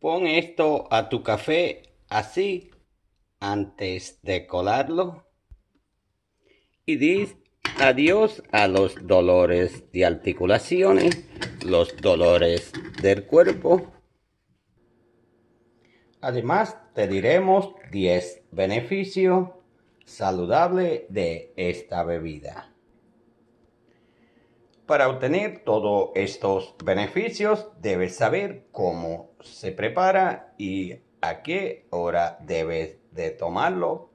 Pon esto a tu café así antes de colarlo y di adiós a los dolores de articulaciones, los dolores del cuerpo. Además, te diremos 10 beneficios saludables de esta bebida. Para obtener todos estos beneficios debes saber cómo se prepara y a qué hora debes de tomarlo.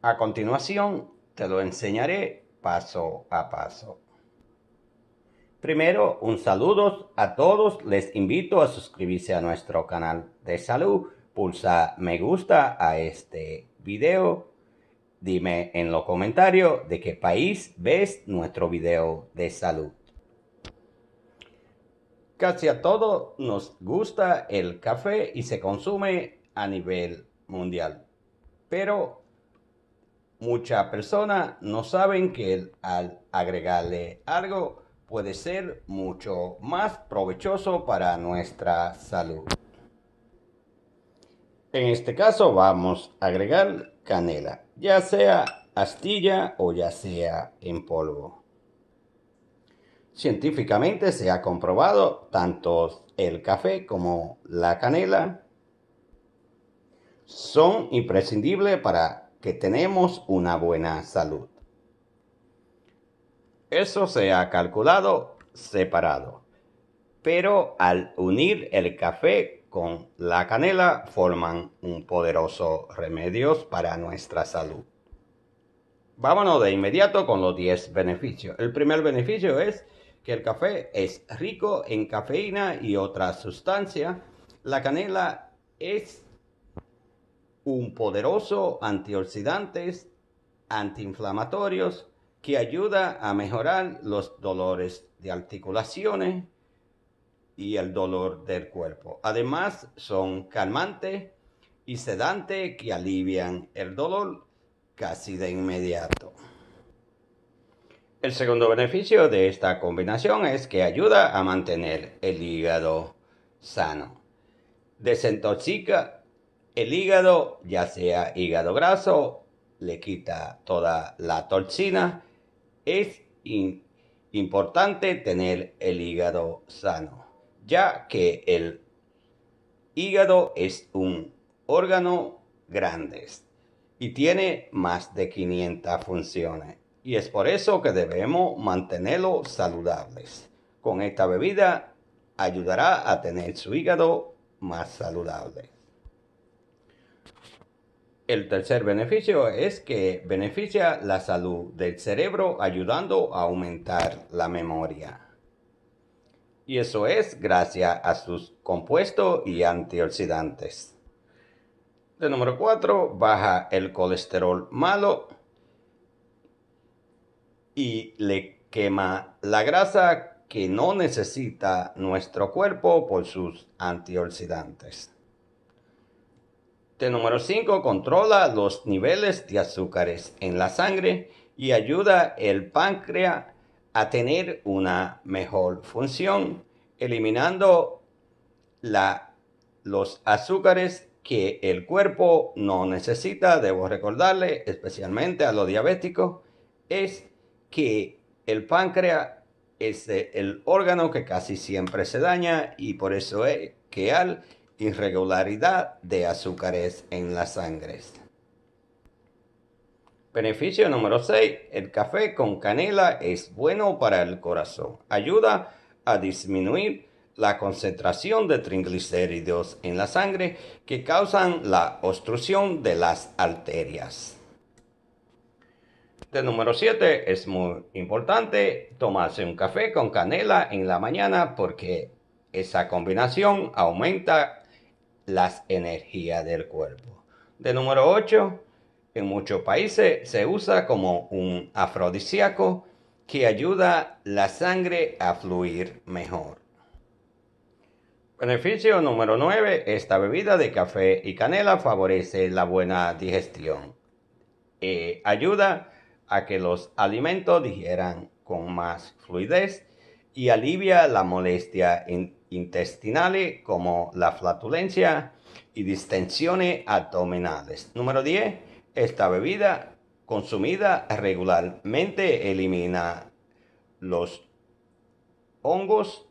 A continuación te lo enseñaré paso a paso. Primero, un saludo a todos. Les invito a suscribirse a nuestro canal de salud. Pulsa me gusta a este video Dime en los comentarios de qué país ves nuestro video de salud. Casi a todos nos gusta el café y se consume a nivel mundial. Pero muchas personas no saben que al agregarle algo puede ser mucho más provechoso para nuestra salud. En este caso vamos a agregar canela, ya sea astilla o ya sea en polvo. Científicamente se ha comprobado tanto el café como la canela son imprescindibles para que tenemos una buena salud. Eso se ha calculado separado, pero al unir el café con la canela forman un poderoso remedio para nuestra salud. Vámonos de inmediato con los 10 beneficios. El primer beneficio es que el café es rico en cafeína y otras sustancias. La canela es un poderoso antioxidante antiinflamatorios que ayuda a mejorar los dolores de articulaciones, y el dolor del cuerpo. Además, son calmantes y sedantes que alivian el dolor casi de inmediato. El segundo beneficio de esta combinación es que ayuda a mantener el hígado sano. Desintoxica el hígado, ya sea hígado graso, le quita toda la toxina. Es importante tener el hígado sano ya que el hígado es un órgano grande y tiene más de 500 funciones. Y es por eso que debemos mantenerlo saludables. Con esta bebida ayudará a tener su hígado más saludable. El tercer beneficio es que beneficia la salud del cerebro ayudando a aumentar la memoria y eso es gracias a sus compuestos y antioxidantes. De número 4, baja el colesterol malo y le quema la grasa que no necesita nuestro cuerpo por sus antioxidantes. De número 5, controla los niveles de azúcares en la sangre y ayuda el páncreas a tener una mejor función, eliminando la, los azúcares que el cuerpo no necesita, debo recordarle, especialmente a los diabéticos, es que el páncreas es el órgano que casi siempre se daña y por eso es que hay irregularidad de azúcares en la sangre. Beneficio número 6. El café con canela es bueno para el corazón. Ayuda a disminuir la concentración de triglicéridos en la sangre que causan la obstrucción de las arterias. De número 7 es muy importante tomarse un café con canela en la mañana porque esa combinación aumenta las energías del cuerpo. De número 8 en muchos países se usa como un afrodisíaco que ayuda la sangre a fluir mejor. Beneficio número 9. Esta bebida de café y canela favorece la buena digestión. Eh, ayuda a que los alimentos digieran con más fluidez y alivia la molestia intestinal como la flatulencia y distensiones abdominales. Número 10 esta bebida consumida regularmente elimina los hongos,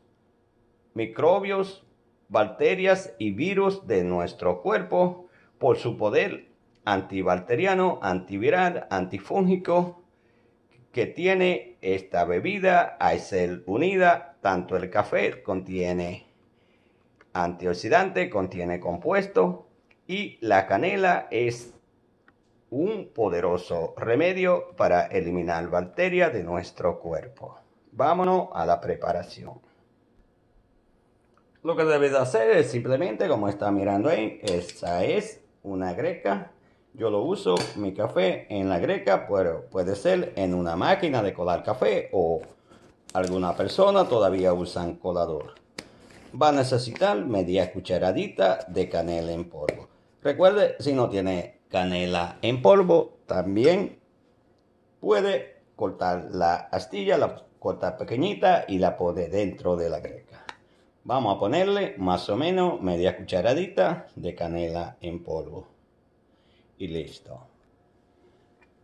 microbios, bacterias y virus de nuestro cuerpo por su poder antibacteriano, antiviral, antifúngico que tiene esta bebida a ser unida, tanto el café contiene antioxidante, contiene compuesto y la canela es un poderoso remedio para eliminar bacterias de nuestro cuerpo. Vámonos a la preparación. Lo que debes hacer es simplemente, como está mirando ahí, esta es una greca. Yo lo uso mi café en la greca, pero puede ser en una máquina de colar café o alguna persona todavía usan colador. Va a necesitar media cucharadita de canela en polvo. Recuerde, si no tiene canela en polvo. También puede cortar la astilla, la corta pequeñita y la pone dentro de la greca. Vamos a ponerle más o menos media cucharadita de canela en polvo. Y listo.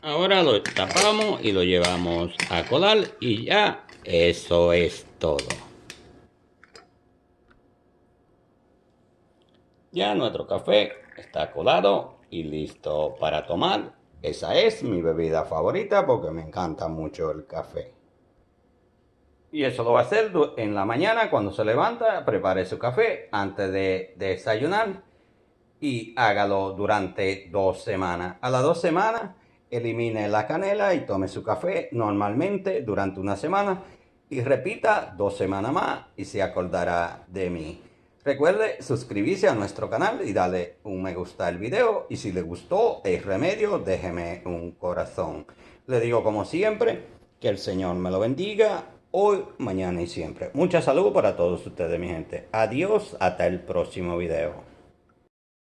Ahora lo tapamos y lo llevamos a colar y ya eso es todo. Ya nuestro café está colado y listo para tomar. Esa es mi bebida favorita porque me encanta mucho el café. Y eso lo va a hacer en la mañana cuando se levanta, prepare su café antes de desayunar y hágalo durante dos semanas. A las dos semanas elimine la canela y tome su café normalmente durante una semana y repita dos semanas más y se acordará de mí. Recuerde suscribirse a nuestro canal y darle un me gusta al video. Y si le gustó el remedio, déjeme un corazón. Le digo como siempre, que el Señor me lo bendiga hoy, mañana y siempre. Mucha salud para todos ustedes, mi gente. Adiós, hasta el próximo video.